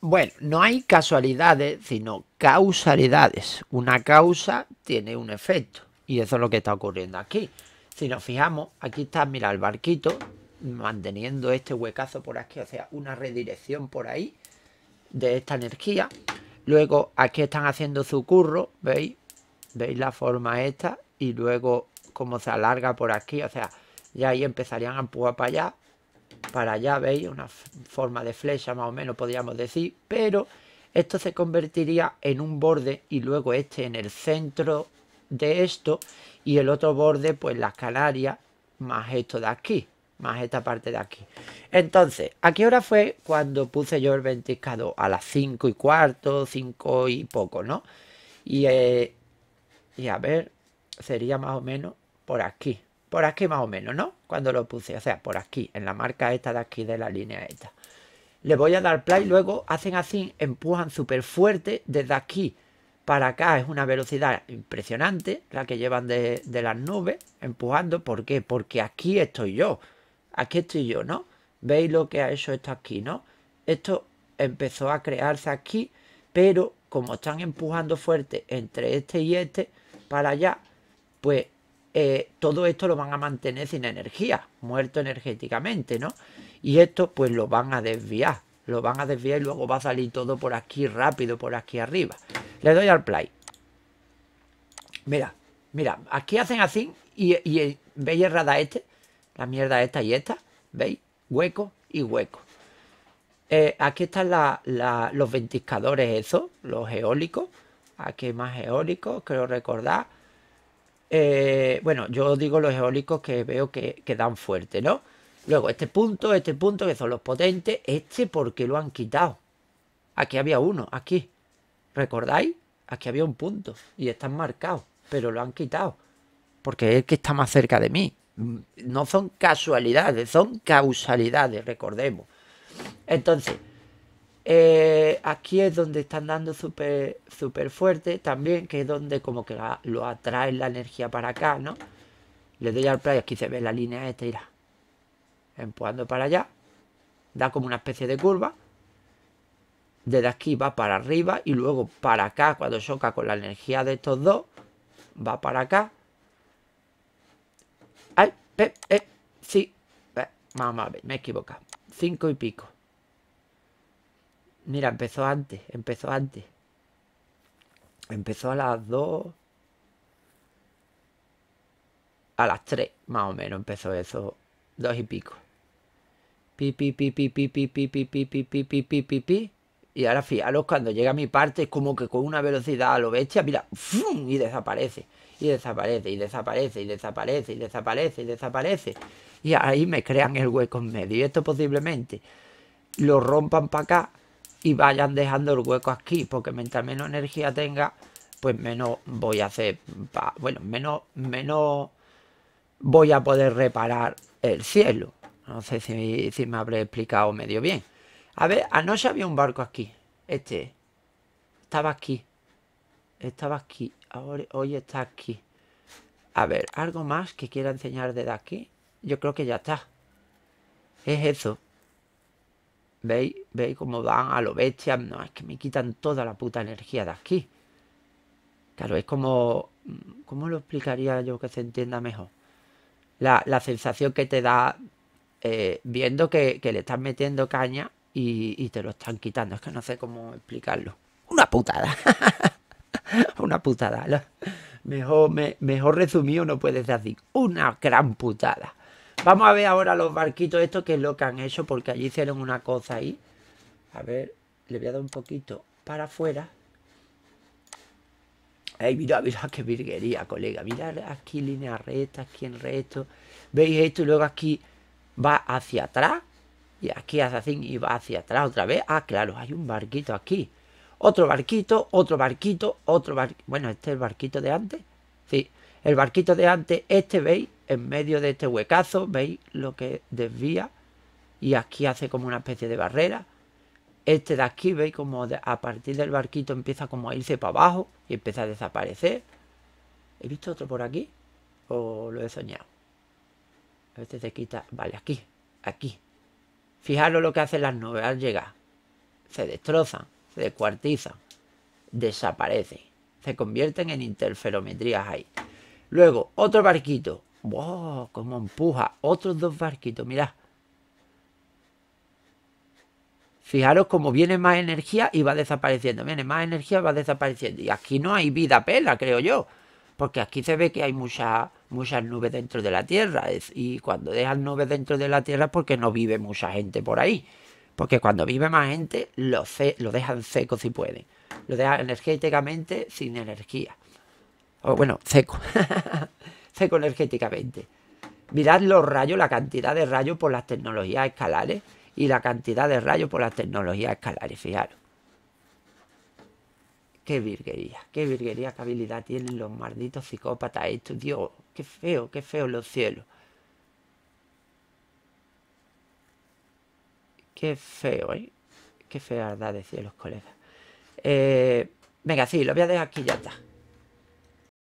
Bueno, no hay casualidades, sino causalidades. Una causa tiene un efecto. Y eso es lo que está ocurriendo aquí. Si nos fijamos, aquí está, mira, el barquito manteniendo este huecazo por aquí, o sea, una redirección por ahí de esta energía. Luego aquí están haciendo su curro, ¿veis? ¿Veis la forma esta? Y luego cómo se alarga por aquí, o sea, ya ahí empezarían a empujar para allá para allá, ¿veis? Una forma de flecha más o menos podríamos decir, pero esto se convertiría en un borde y luego este en el centro de esto y el otro borde pues la escalaria, más esto de aquí, más esta parte de aquí. Entonces, ¿a qué hora fue cuando puse yo el venticado A las 5 y cuarto, 5 y poco, ¿no? Y, eh, y a ver, sería más o menos por aquí por aquí más o menos, ¿no? Cuando lo puse, o sea, por aquí, en la marca esta de aquí de la línea esta. Le voy a dar play, luego hacen así, empujan súper fuerte desde aquí para acá. Es una velocidad impresionante la que llevan de, de las nubes, empujando. ¿Por qué? Porque aquí estoy yo. Aquí estoy yo, ¿no? ¿Veis lo que ha hecho esto aquí, no? Esto empezó a crearse aquí, pero como están empujando fuerte entre este y este para allá, pues eh, todo esto lo van a mantener sin energía, muerto energéticamente, ¿no? Y esto pues lo van a desviar, lo van a desviar y luego va a salir todo por aquí rápido, por aquí arriba. Le doy al play. Mira, mira, aquí hacen así y, eh, veis errada este, la mierda esta y esta, ¿veis? Hueco y hueco. Eh, aquí están los ventiscadores esos, los eólicos. Aquí hay más eólicos, creo recordar. Eh, bueno, yo digo los eólicos que veo que, que dan fuerte, ¿no? Luego, este punto, este punto, que son los potentes, este porque lo han quitado. Aquí había uno, aquí. ¿Recordáis? Aquí había un punto y están marcados, pero lo han quitado. Porque es el que está más cerca de mí. Mm, no son casualidades, son causalidades, recordemos. Entonces, eh, aquí es donde están dando súper super fuerte también, que es donde como que lo atrae la energía para acá, ¿no? Le doy al play, aquí se ve la línea esta, irá empujando para allá. Da como una especie de curva. Desde aquí va para arriba y luego para acá, cuando choca con la energía de estos dos, va para acá. ¡Ay! Eh, sí, eh, mamá me he equivocado. Cinco y pico. Mira, empezó antes, empezó antes. Empezó a las dos A las tres, más o menos, empezó eso. Dos y pico. Pi, pi, pi, pi, pi, pi, pi, pi, pi, pi, pi, pi, pi, pi, Y ahora fijaros, cuando llega mi parte, es como que con una velocidad a lo bestia, mira, y desaparece. Y desaparece, y desaparece, y desaparece, y desaparece, y desaparece. Y ahí me crean el hueco en medio. Y esto posiblemente lo rompan para acá y vayan dejando el hueco aquí, porque mientras menos energía tenga, pues menos voy a hacer, bueno, menos, menos voy a poder reparar el cielo. No sé si, me habré explicado medio bien. A ver, a anoche había un barco aquí, este, estaba aquí, estaba aquí, hoy está aquí. A ver, ¿algo más que quiera enseñar desde aquí? Yo creo que ya está. Es eso. ¿Veis? ¿Veis cómo van a lo bestia? No, es que me quitan toda la puta energía de aquí. Claro, es como... ¿Cómo lo explicaría yo que se entienda mejor? La, sensación que te da eh, viendo que, le estás metiendo caña y, te lo están quitando. Es que no sé cómo explicarlo. Una putada. Una putada. Mejor, me, mejor resumido no puedes ser así. Una gran putada. Vamos a ver ahora los barquitos estos, que es lo que han hecho, porque allí hicieron una cosa ahí. A ver, le voy a dar un poquito para afuera. Ay, mira, mira qué virguería, colega. Mira aquí línea recta, aquí en recto. ¿Veis esto? Y luego aquí va hacia atrás. Y aquí hace así y va hacia atrás otra vez. Ah, claro, hay un barquito aquí. Otro barquito, otro barquito, otro barquito. Bueno, este es el barquito de antes. Sí. El barquito de antes, este, ¿veis? En medio de este huecazo, ¿veis lo que desvía? Y aquí hace como una especie de barrera. Este de aquí, ¿veis? Como a partir del barquito empieza como a irse para abajo y empieza a desaparecer. ¿He visto otro por aquí? ¿O lo he soñado? Este veces se quita... Vale, aquí, aquí. Fijaros lo que hacen las nubes al llegar. Se destrozan, se descuartizan, desaparecen. Se convierten en interferometrías ahí. Luego, otro barquito. ¡Wow! ¡Cómo empuja! Otros dos barquitos, mirad. Fijaros cómo viene más energía y va desapareciendo. Viene más energía y va desapareciendo. Y aquí no hay vida pela, creo yo. Porque aquí se ve que hay mucha, muchas nubes dentro de la Tierra. y cuando dejan nubes dentro de la Tierra porque no vive mucha gente por ahí. Porque cuando vive más gente, lo, lo dejan seco si pueden. Lo dejan energéticamente sin energía o bueno, seco, seco energéticamente. Mirad los rayos, la cantidad de rayos por las tecnologías escalares y la cantidad de rayos por las tecnologías escalares, fijaros. Qué virguería, qué virguería, qué habilidad tienen los malditos psicópatas estos. Dios, qué feo, qué feo los cielos. Qué feo, ¿eh? Qué verdad de cielos, colegas. Eh, venga, sí, lo voy a dejar aquí, ya está.